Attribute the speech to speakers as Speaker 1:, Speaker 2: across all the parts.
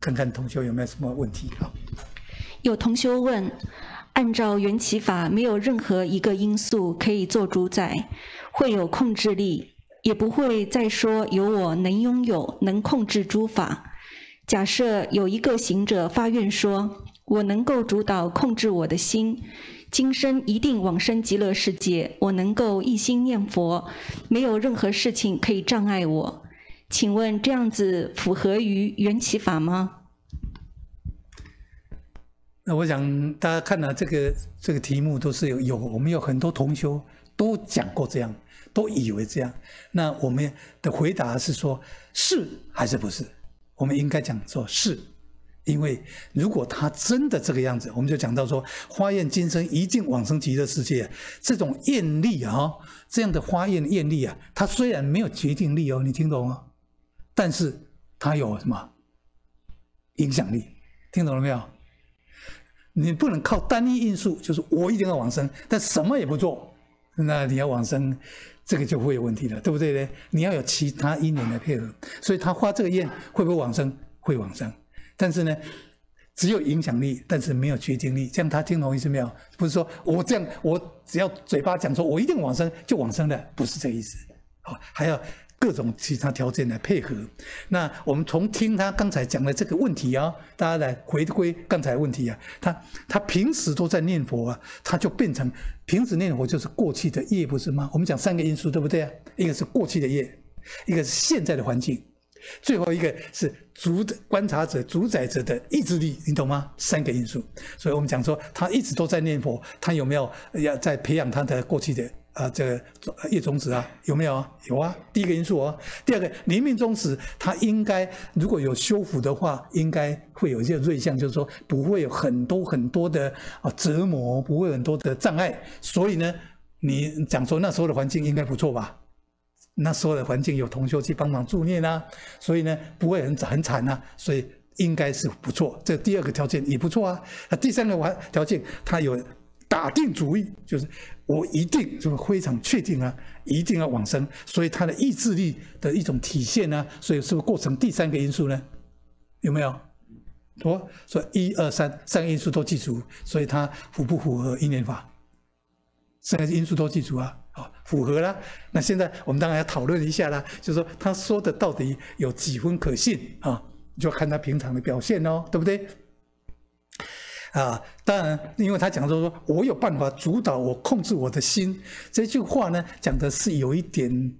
Speaker 1: 看看同学有没有什么问题啊？有同学问：按照缘起法，没有任何一个因素可以做主宰，会有控制力，也不会再说有我能拥有、能控制诸法。假设有一个行者发愿说：“我能够主导、控制我的心，今生一定往生极乐世界。我能够一心念佛，没有任何事情可以障碍我。”请问这样子符合于缘起法吗？那我想大家看了这个这个题目，都是有有，我们有很多同修都讲过这样，都以为这样。那我们的回答是说，是还是不是？我们应该讲说，是，因为如果他真的这个样子，我们就讲到说，花宴今生一进往生极乐世界，这种艳丽啊，这样的花艳艳丽啊，它虽然没有决定力哦，你听懂吗？但是他有什么影响力？听懂了没有？你不能靠单一因素，就是我一定要往生，但什么也不做，那你要往生，这个就会有问题了，对不对呢？你要有其他因缘来配合，所以他发这个宴会不会往生？会往生，但是呢，只有影响力，但是没有决定力。这样他听懂意思没有？不是说我这样，我只要嘴巴讲说，我一定往生就往生了，不是这个意思。好，还要。各种其他条件来配合。那我们从听他刚才讲的这个问题啊，大家来回归刚才问题啊。他他平时都在念佛啊，他就变成平时念佛就是过去的业，不是吗？我们讲三个因素，对不对？啊？一个是过去的业，一个是现在的环境，最后一个是主观察者主宰者的意志力，你懂吗？三个因素。所以我们讲说，他一直都在念佛，他有没有要在培养他的过去的？啊，这个业种子啊，有没有啊？有啊，第一个因素啊。第二个，临命终时，他应该如果有修复的话，应该会有一些瑞相，就是说不会有很多很多的啊折磨，不会很多的障碍。所以呢，你讲说那时候的环境应该不错吧？那时候的环境有同学去帮忙助念啊，所以呢不会很很惨啊，所以应该是不错。这第二个条件也不错啊。那第三个完条件，他有。打定主意就是我一定，就非常确定啊，一定要往生，所以他的意志力的一种体现呢，所以是过程第三个因素呢，有没有？我所以一二三三个因素都记住，所以他符不符合因缘法？三个因素都记住啊，好，符合啦。那现在我们当然要讨论一下啦，就是说他说的到底有几分可信啊？就看他平常的表现哦，对不对？啊，当然，因为他讲说说我有办法主导我控制我的心，这句话呢讲的是有一点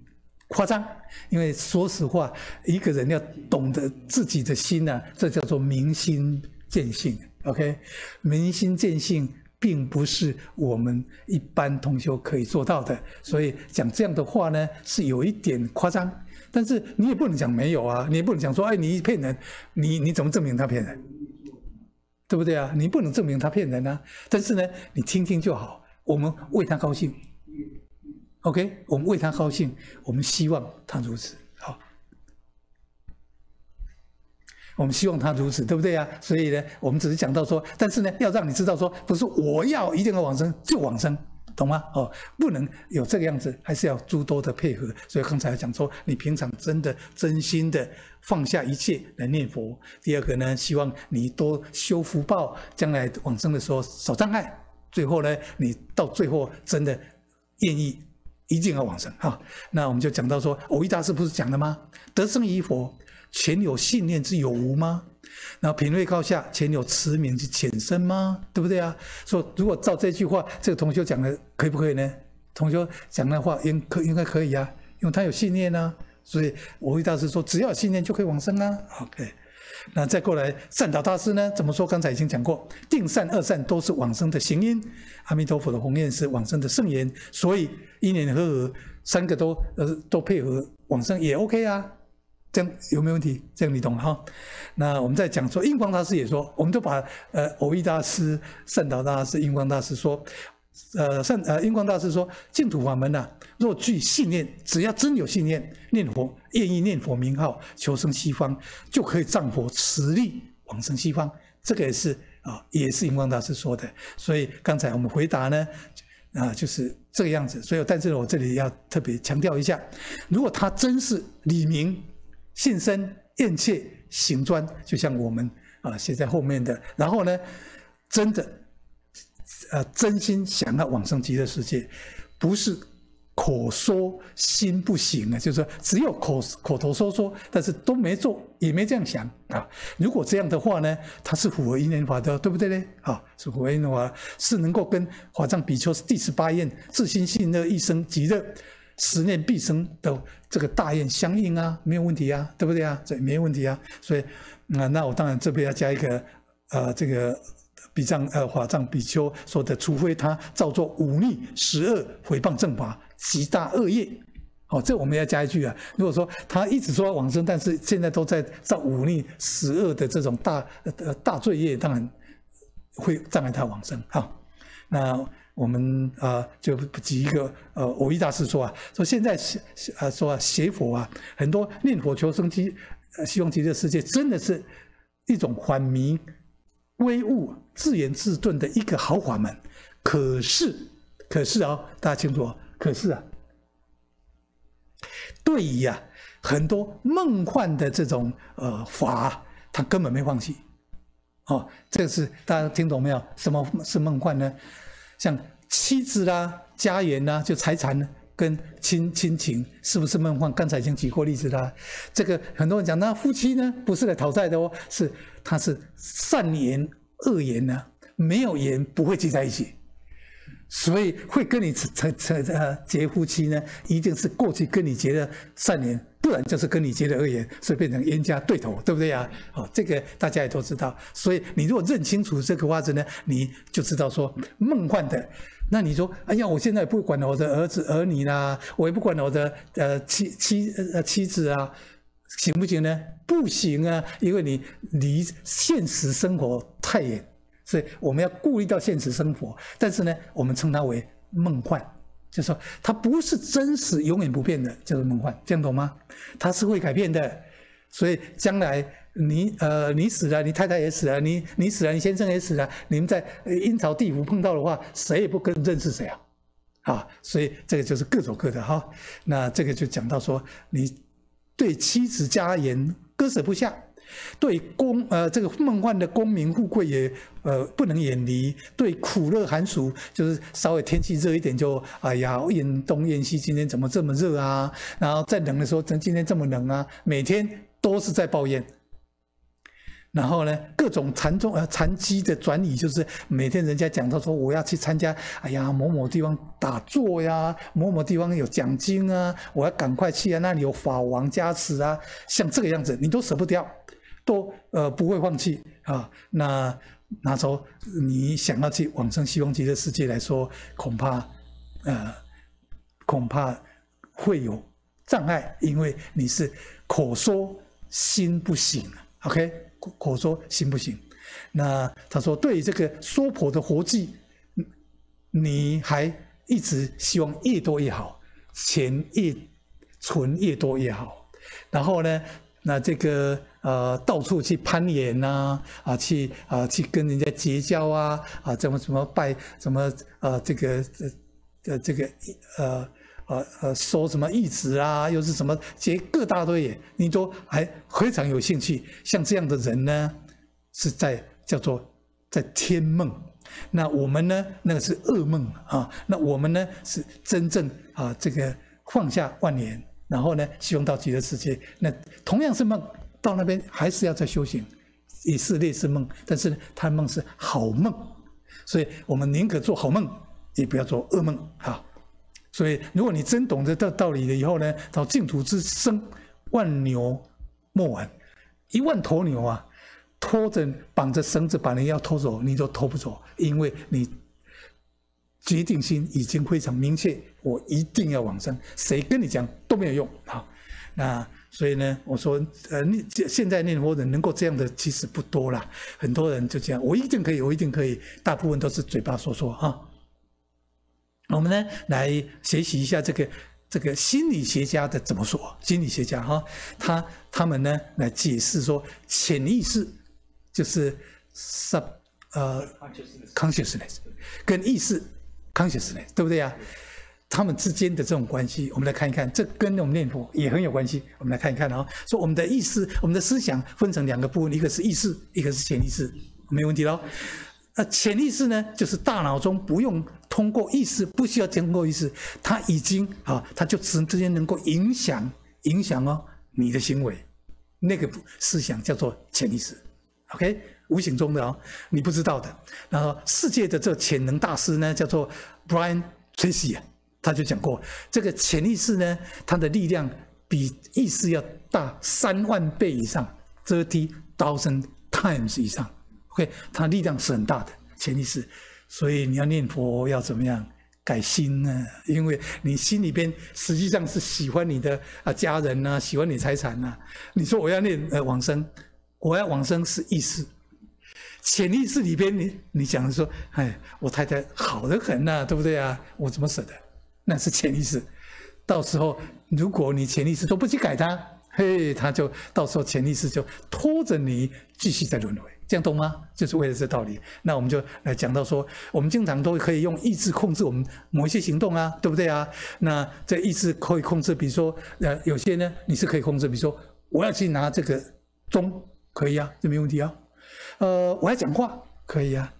Speaker 1: 夸张，因为说实话，一个人要懂得自己的心呐，这叫做明心见性。OK，明心见性并不是我们一般同学可以做到的，所以讲这样的话呢是有一点夸张。但是你也不能讲没有啊，你也不能讲说哎你骗人，你你怎么证明他骗人？对不对啊？你不能证明他骗人啊。但是呢，你听听就好。我们为他高兴，OK？我们为他高兴，我们希望他如此。好，我们希望他如此，对不对啊？所以呢，我们只是讲到说，但是呢，要让你知道说，不是我要一定要往生就往生。懂吗？哦，不能有这个样子，还是要诸多的配合。所以刚才讲说，你平常真的真心的放下一切来念佛。第二个呢，希望你多修福报，将来往生的时候少障碍。最后呢，你到最后真的愿意。一定而往生，哈，那我们就讲到说，偶一大师不是讲了吗？得生与否，前有信念之有无吗？那品位高下，前有持名之浅深吗？对不对啊？说如果照这句话，这个同学讲的可以不可以呢？同学讲的话应可应该可以啊，因为他有信念呢，所以偶一大师说，只要有信念就可以往生啊。OK。那再过来，善导大师呢？怎么说？刚才已经讲过，定善、二善都是往生的行因，阿弥陀佛的鸿愿是往生的圣言，所以一年和合，三个都呃都配合往生也 OK 啊，这样有没有问题？这样你懂哈？那我们再讲说，印光大师也说，我们就把呃偶益大师、善导大师、印光大师说。呃，善呃，英光大师说净土法门啊，若具信念，只要真有信念，念佛，愿意念佛名号，求生西方，就可以仗佛慈力往生西方。这个也是啊，也是英光大师说的。所以刚才我们回答呢，啊，就是这个样子。所以，但是我这里要特别强调一下，如果他真是李明信身厌切行专，就像我们啊写在后面的，然后呢，真的。呃，真心想要往生极乐世界，不是口说心不行啊，就是说只有口口头说说，但是都没做，也没这样想啊。如果这样的话呢，它是符合因缘法的，对不对呢？啊，是符合因缘法，是能够跟华藏比丘是第十八愿自心信乐一生极乐十念必生的这个大愿相应啊，没有问题啊，对不对啊？这没问题啊，所以那那我当然这边要加一个呃这个。比藏呃法藏比丘说的，除非他造作五逆十恶、毁谤正法、极大恶业，好，这我们要加一句啊。如果说他一直说往生，但是现在都在造五逆十恶的这种大大罪业，当然会障碍他往生。好，那我们啊就举一个呃，偶一大师说啊，说现在说啊说邪佛啊，很多念佛求生呃，希望极乐世界，真的是一种幻迷。威武自言自遁的一个豪华门，可是，可是啊，大家清楚，可是啊，对于啊很多梦幻的这种呃法，他根本没放弃。哦，这是大家听懂没有？什么是梦幻呢？像妻子啦、家园啊，就财产呢。跟亲亲情是不是梦幻？刚才已经举过例子啦，这个很多人讲，那夫妻呢，不是来讨债的哦，是他是善言恶言呢，没有言不会聚在一起。所以会跟你才才呃结夫妻呢，一定是过去跟你结的善缘，不然就是跟你结的恶缘，所以变成冤家对头，对不对呀？哦，这个大家也都知道。所以你如果认清楚这个话子呢，你就知道说梦幻的。那你说，哎呀，我现在也不管我的儿子儿女啦，我也不管我的呃妻妻呃妻子啊，行不行呢？不行啊，因为你离现实生活太远。所以我们要顾虑到现实生活，但是呢，我们称它为梦幻，就说它不是真实、永远不变的，就是梦幻，这样懂吗？它是会改变的。所以将来你呃，你死了，你太太也死了，你你死了，你先生也死了，你们在阴曹地府碰到的话，谁也不跟认识谁啊，啊！所以这个就是各走各的哈。那这个就讲到说，你对妻子家人割舍不下。对功呃这个梦幻的功名富贵也呃不能远离，对苦热寒暑，就是稍微天气热一点就哎呀怨东怨西，今天怎么这么热啊？然后再冷的时候，怎今天这么冷啊？每天都是在抱怨。然后呢，各种禅宗呃禅机的转移，就是每天人家讲到说我要去参加，哎呀某某地方打坐呀，某某地方有奖金啊，我要赶快去啊，那里有法王加持啊，像这个样子你都舍不掉。说呃不会放弃啊，那拿走你想要去往生西方极乐世界来说，恐怕呃恐怕会有障碍，因为你是口说心不行 o k 口口说心不行？那他说对于这个娑婆的活计，你还一直希望越多越好，钱越存越多越好，然后呢那这个。呃，到处去攀岩呐，啊，去啊，去跟人家结交啊，啊，怎么怎么拜什么呃，这个呃，这个呃呃，说什么义子啊，又是什么结各大队，你都还非常有兴趣。像这样的人呢，是在叫做在天梦。那我们呢，那个是噩梦啊。那我们呢，是真正啊，这个放下万年，然后呢，希望到极乐世界。那同样是梦。到那边还是要再修行，也是类是梦，但是他的梦是好梦，所以我们宁可做好梦，也不要做噩梦哈。所以如果你真懂得这道理了以后呢，到净土之生，万牛莫挽，一万头牛啊，拖着绑着绳子把你要拖走，你都拖不走，因为你决定心已经非常明确，我一定要往生，谁跟你讲都没有用啊。那。所以呢，我说，呃，念现在念佛人能够这样的其实不多了，很多人就这样，我一定可以，我一定可以，大部分都是嘴巴说说哈。我们呢来学习一下这个这个心理学家的怎么说？心理学家哈，他他们呢来解释说，潜意识就是 sub 呃 consciousness 跟意识 consciousness 对不对呀？他们之间的这种关系，我们来看一看，这跟我们念佛也很有关系。我们来看一看哦，说我们的意识、我们的思想分成两个部分，一个是意识，一个是潜意识，没问题喽。那潜意识呢，就是大脑中不用通过意识，不需要经过意识，它已经啊，它就直直接能够影响影响哦你的行为，那个思想叫做潜意识，OK，无形中的哦，你不知道的。然后世界的这潜能大师呢，叫做 Brian Tracy 啊。他就讲过，这个潜意识呢，它的力量比意识要大三万倍以上，遮堤刀身 times 以上。OK，它力量是很大的潜意识，所以你要念佛要怎么样改心呢？因为你心里边实际上是喜欢你的啊家人呐，喜欢你财产呐。你说我要念呃往生，我要往生是意识，潜意识里边你你讲说，哎，我太太好的很呐，对不对啊？我怎么舍得？那是潜意识，到时候如果你潜意识都不去改它，嘿，它就到时候潜意识就拖着你继续在轮回，这样懂吗？就是为了这道理。那我们就来讲到说，我们经常都可以用意志控制我们某一些行动啊，对不对啊？那这意志可以控制，比如说呃，有些呢你是可以控制，比如说我要去拿这个钟可以啊，这没问题啊。呃，我要讲话可以啊，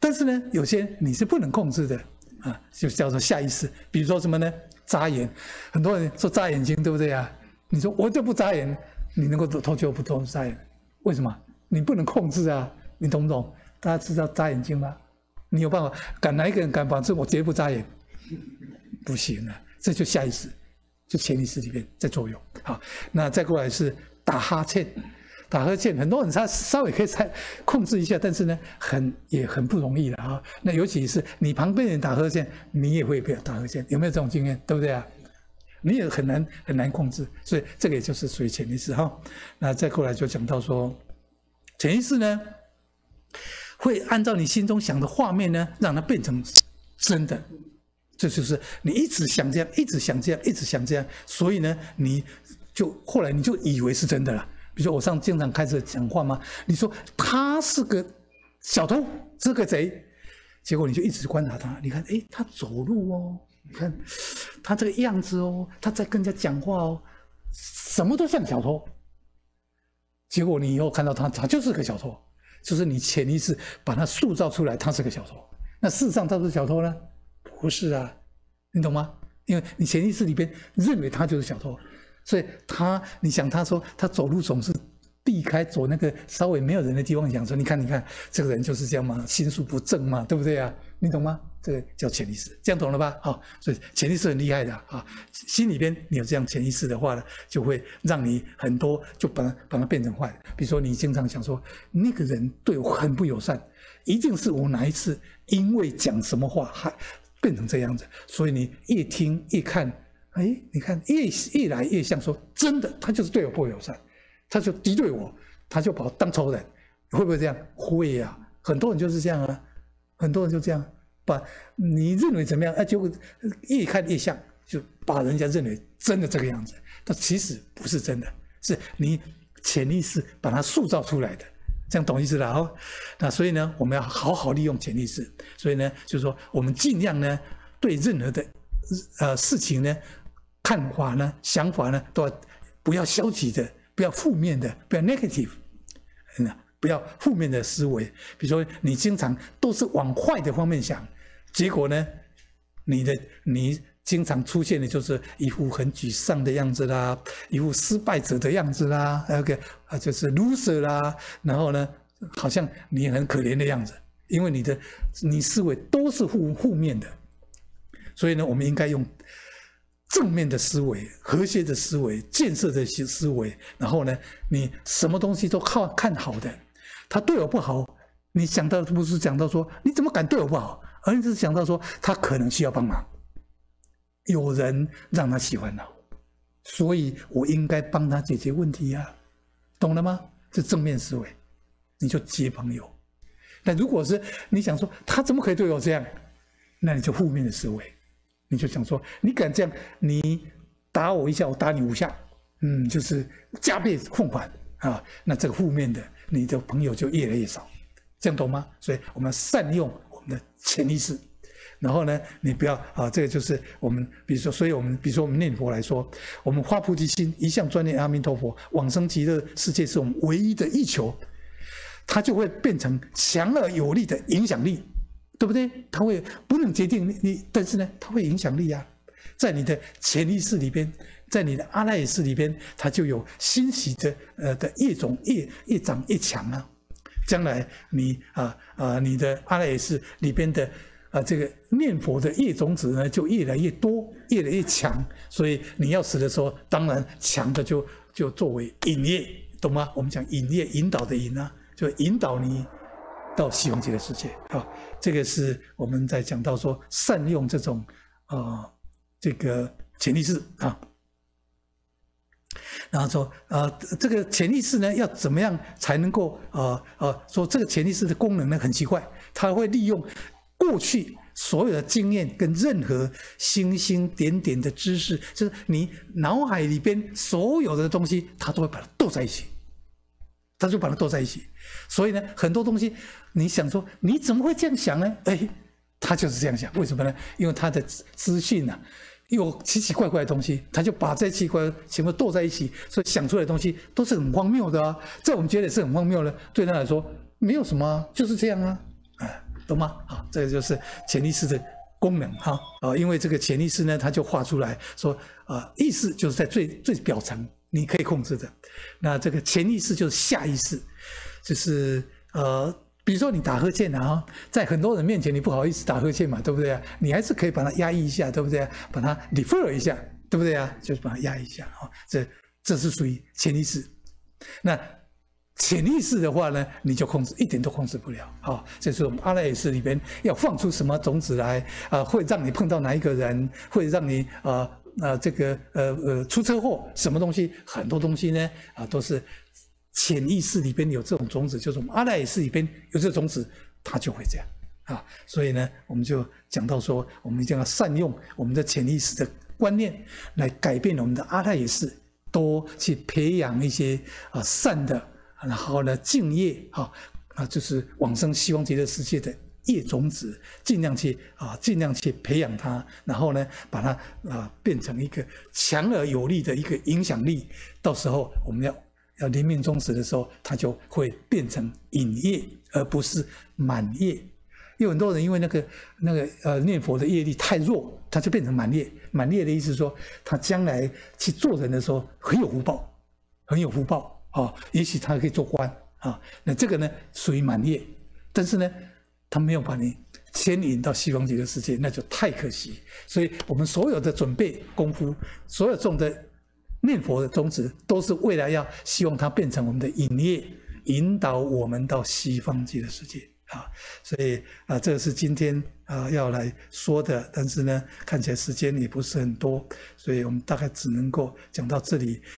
Speaker 1: 但是呢，有些你是不能控制的。啊，就叫做下意识，比如说什么呢？眨眼，很多人说眨眼睛，对不对啊？你说我就不眨眼，你能够偷就不偷眨眼，为什么？你不能控制啊，你懂不懂？大家知道眨眼睛吗？你有办法？敢来一个人敢保证我绝不眨眼？不行啊，这就下意识，就潜意识里面在作用。好，那再过来是打哈欠。打呵欠，很多人他稍微可以猜控制一下，但是呢，很也很不容易了啊。那尤其是你旁边人打呵欠，你也会被打呵欠，有没有这种经验？对不对啊？你也很难很难控制，所以这个也就是属于潜意识哈。那再过来就讲到说，潜意识呢，会按照你心中想的画面呢，让它变成真的。这就是你一直想这样，一直想这样，一直想这样，所以呢，你就后来你就以为是真的了。比如我上经常开始讲话吗？你说他是个小偷，是个贼，结果你就一直观察他，你看，哎，他走路哦，你看他这个样子哦，他在跟人家讲话哦，什么都像小偷。结果你以后看到他，他就是个小偷，就是你潜意识把他塑造出来，他是个小偷。那事实上他是小偷呢？不是啊，你懂吗？因为你潜意识里边认为他就是小偷。所以他，你想他说他走路总是避开走那个稍微没有人的地方。想说，你看你看这个人就是这样嘛，心术不正嘛，对不对啊？你懂吗？这个叫潜意识，这样懂了吧？好，所以潜意识很厉害的啊。心里边你有这样潜意识的话呢，就会让你很多就把它把它变成坏。比如说，你经常想说那个人对我很不友善，一定是我哪一次因为讲什么话害变成这样子。所以你越听越看。哎，你看，越越来越像，说真的，他就是对我不友善，他就敌对我，他就把我当仇人，会不会这样？会呀，很多人就是这样啊，很多人就这样，把你认为怎么样，哎，就越看越像，就把人家认为真的这个样子，但其实不是真的，是你潜意识把它塑造出来的，这样懂意思了哦？那所以呢，我们要好好利用潜意识，所以呢，就是说我们尽量呢，对任何的呃事情呢。看法呢？想法呢？都要不要消极的？不要负面的？不要 negative？嗯，不要负面的思维。比如说，你经常都是往坏的方面想，结果呢，你的你经常出现的就是一副很沮丧的样子啦，一副失败者的样子啦，OK，啊，就是 loser 啦。然后呢，好像你很可怜的样子，因为你的你思维都是负负面的，所以呢，我们应该用。正面的思维、和谐的思维、建设的思思维，然后呢，你什么东西都看看好的，他对我不好，你想到不是想到说你怎么敢对我不好？而是想到说他可能需要帮忙，有人让他喜欢了，所以我应该帮他解决问题呀，懂了吗？这正面思维，你就结朋友。但如果是你想说他怎么可以对我这样，那你就负面的思维。你就想说，你敢这样，你打我一下，我打你五下，嗯，就是加倍奉还啊。那这个负面的，你的朋友就越来越少，这样懂吗？所以，我们善用我们的潜意识，然后呢，你不要啊，这个就是我们，比如说，所以我们，比如说我们念佛来说，我们发菩提心，一向专念阿弥陀佛，往生极乐世界是我们唯一的一求，它就会变成强而有力的影响力。对不对？它会不能决定你，但是呢，它会影响力啊，在你的潜意识里边，在你的阿赖耶识里边，它就有欣喜的呃的业种业，越长越强啊。将来你啊啊你的阿赖耶识里边的啊这个念佛的业种子呢，就越来越多，越来越强。所以你要死的时候，当然强的就就作为引业，懂吗？我们讲引业引导的引啊，就引导你。到西游记的世界啊，这个是我们在讲到说善用这种啊这个潜意识啊，然后说呃这个潜意识呢要怎么样才能够呃呃说这个潜意识的功能呢很奇怪，它会利用过去所有的经验跟任何星星点点的知识，就是你脑海里边所有的东西，它都会把它斗在一起。他就把它斗在一起，所以呢，很多东西，你想说你怎么会这样想呢？哎，他就是这样想，为什么呢？因为他的资讯啊。有奇奇怪怪的东西，他就把这奇怪全部剁在一起，所以想出来的东西都是很荒谬的啊。在我们觉得是很荒谬的，对他来说没有什么，就是这样啊，哎，懂吗？好，这个就是潜意识的功能哈。啊，因为这个潜意识呢，他就画出来说啊，意识就是在最最表层。你可以控制的，那这个潜意识就是下意识，就是呃，比如说你打呵欠啊，在很多人面前你不好意思打呵欠嘛，对不对？你还是可以把它压抑一下，对不对？把它 defer 一下，对不对啊？就是把它压一下啊，这这是属于潜意识。那潜意识的话呢，你就控制一点都控制不了啊。这是我们阿赖耶识里边要放出什么种子来啊，会让你碰到哪一个人，会让你啊。那这个呃呃，出车祸，什么东西，很多东西呢啊，都是潜意识里边有这种种子，就是我们阿赖耶识里边有这种种子，他就会这样啊。所以呢，我们就讲到说，我们一定要善用我们的潜意识的观念，来改变我们的阿赖耶识，多去培养一些啊善的，然后呢，敬业啊啊，就是往生西方极乐世界的。业种子尽量去啊，尽量去培养它，然后呢，把它啊变成一个强而有力的一个影响力。到时候我们要要临命终时的时候，它就会变成引业，而不是满业。有很多人因为那个那个呃念佛的业力太弱，他就变成满业。满业的意思说，他将来去做人的时候很有福报，很有福报啊。也许他可以做官啊。那这个呢属于满业，但是呢。他没有把你牵引到西方极乐世界，那就太可惜。所以我们所有的准备功夫，所有种的念佛的宗旨，都是未来要希望它变成我们的引业，引导我们到西方极乐世界啊。所以啊，这个是今天啊要来说的，但是呢，看起来时间也不是很多，所以我们大概只能够讲到这里。